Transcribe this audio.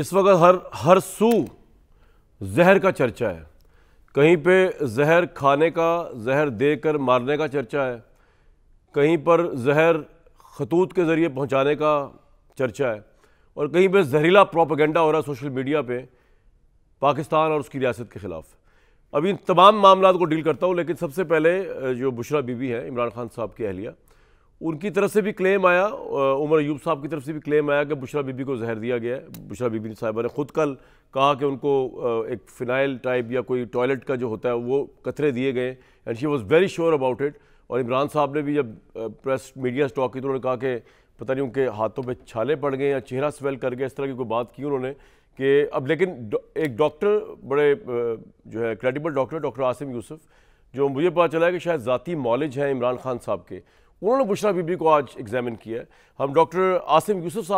इस वक्त हर हर सू जहर का चर्चा है कहीं पे जहर खाने का जहर देकर मारने का चर्चा है कहीं पर जहर खतूत के ज़रिए पहुंचाने का चर्चा है और कहीं पे जहरीला प्रोपागेंडा हो रहा है सोशल मीडिया पे पाकिस्तान और उसकी रियासत के ख़िलाफ़ अब इन तमाम मामला को डील करता हूँ लेकिन सबसे पहले जो बुशरा बीबी हैं इमरान खान साहब की अहलिया उनकी तरफ से भी क्लेम आया उमर अयूब साहब की तरफ से भी क्लेम आया कि बुशरा बीबी को जहर दिया गया है बुशरा बीबी साहिबा ने ख़ुद कल कहा कि उनको एक फिनाइल टाइप या कोई टॉयलेट का जो होता है वो कतरे दिए गए and she was very sure about it और इमरान साहब ने भी जब प्रेस मीडिया स्टॉक की तो उन्होंने कहा कि पता नहीं उनके हाथों पर छाले पड़ गए या चेहरा स्वेल कर गया इस तरह की कोई बात की उन्होंने कि अब लेकिन एक डॉक्टर बड़े जो है credible doctor doctor Asim Yusuf जो मुझे पता चला है कि शायद ज़ाती मॉलेज है इमरान खान साहब के उन्होंने बुशरा बीबी को आज एग्जामिन किया हम डॉक्टर आसिम यूसुफ साहब